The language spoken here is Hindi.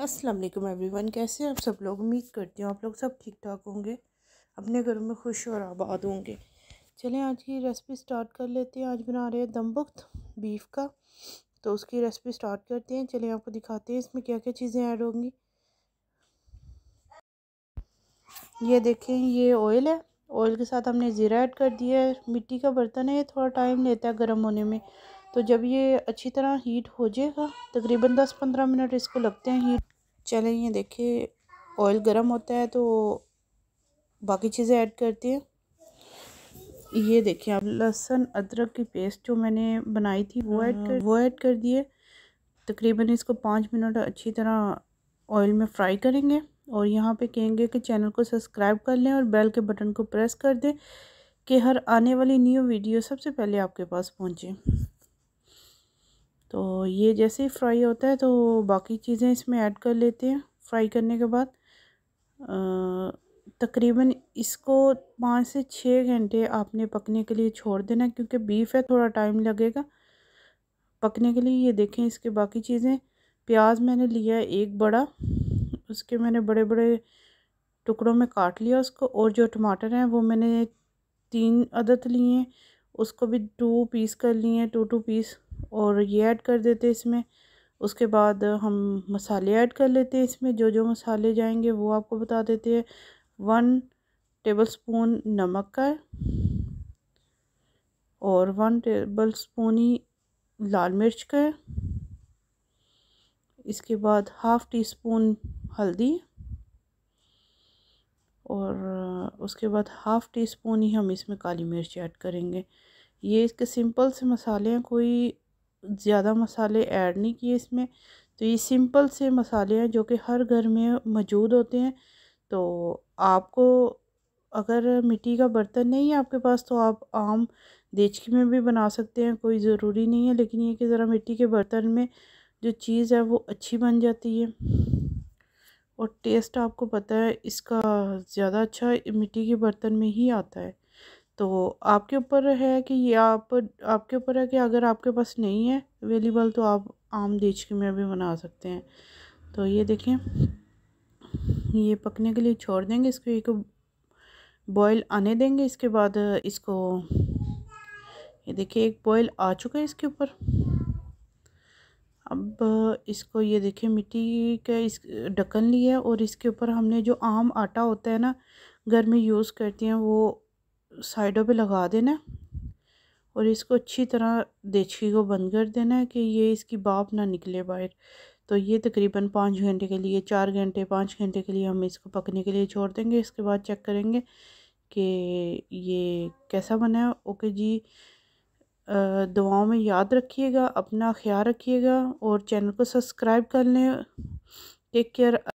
अस्सलाम वालेकुम एवरीवन कैसे आप सब लोग उम्मीद करती हूँ आप लोग सब ठीक ठाक होंगे अपने घरों में खुश और आबाद होंगे चलें आज की रेसिपी स्टार्ट कर लेते हैं आज बना रहे हैं दम वक्त बीफ का तो उसकी रेसिपी स्टार्ट करते हैं चलें आपको दिखाते हैं इसमें क्या क्या चीज़ें ऐड होंगी ये देखें ये ऑयल है ऑयल के साथ हमने ज़ीरा ऐड कर दिया है मिट्टी का बर्तन है ये थोड़ा टाइम लेता है गर्म होने में तो जब ये अच्छी तरह हीट हो जाएगा तकरीबन दस पंद्रह मिनट इसको लगते हैं हीट चलें ये देखिए ऑयल गर्म होता है तो बाकी चीज़ें ऐड करती हैं ये देखिए आप लहसुन अदरक की पेस्ट जो मैंने बनाई थी वो ऐड कर हाँ। वो ऐड कर दिए तकरीबन इसको पाँच मिनट अच्छी तरह ऑयल में फ्राई करेंगे और यहाँ पे कहेंगे कि चैनल को सब्सक्राइब कर लें और बेल के बटन को प्रेस कर दें कि हर आने वाली न्यू वीडियो सबसे पहले आपके पास पहुँचे तो ये जैसे ही फ्राई होता है तो बाकी चीज़ें इसमें ऐड कर लेते हैं फ्राई करने के बाद तकरीबन इसको पाँच से छः घंटे आपने पकने के लिए छोड़ देना क्योंकि बीफ है थोड़ा टाइम लगेगा पकने के लिए ये देखें इसके बाकी चीज़ें प्याज मैंने लिया एक बड़ा उसके मैंने बड़े बड़े टुकड़ों में काट लिया उसको और जो टमाटर हैं वो मैंने तीन अदद लिए उसको भी टू पीस कर लिए टू टू पीस और ये ऐड कर देते हैं इसमें उसके बाद हम मसाले ऐड कर लेते हैं इसमें जो जो मसाले जाएंगे वो आपको बता देते हैं वन टेबल स्पून नमक का और वन टेबल स्पून ही लाल मिर्च का है इसके बाद हाफ़ टी स्पून हल्दी और उसके बाद हाफ़ टी स्पून ही हम इसमें काली मिर्च ऐड करेंगे ये इसके सिंपल से मसाले हैं कोई ज़्यादा मसाले ऐड नहीं किए इसमें तो ये सिंपल से मसाले हैं जो कि हर घर में मौजूद होते हैं तो आपको अगर मिट्टी का बर्तन नहीं है आपके पास तो आप आम देचकी में भी बना सकते हैं कोई ज़रूरी नहीं है लेकिन ये कि ज़रा मिट्टी के बर्तन में जो चीज़ है वो अच्छी बन जाती है और टेस्ट आपको पता है इसका ज़्यादा अच्छा मिट्टी के बर्तन में ही आता है तो आपके ऊपर है कि ये आप आपके ऊपर है कि अगर आपके पास नहीं है अवेलेबल तो आप आम देचकी में भी बना सकते हैं तो ये देखें ये पकने के लिए छोड़ देंगे इसको एक बॉयल आने देंगे इसके बाद इसको ये देखिए एक बॉयल आ चुका है इसके ऊपर अब इसको ये देखिए मिट्टी का इस ढक्कन लिया और इसके ऊपर हमने जो आम आटा होता है ना घर में यूज़ करते हैं वो साइडों पे लगा देना और इसको अच्छी तरह देछी को बंद कर देना है कि ये इसकी बाप ना निकले बाहर तो ये तकरीबन पाँच घंटे के लिए चार घंटे पाँच घंटे के लिए हम इसको पकने के लिए छोड़ देंगे इसके बाद चेक करेंगे कि ये कैसा बना है ओके जी दुआओं में याद रखिएगा अपना ख्याल रखिएगा और चैनल को सब्सक्राइब कर लें टेक केयर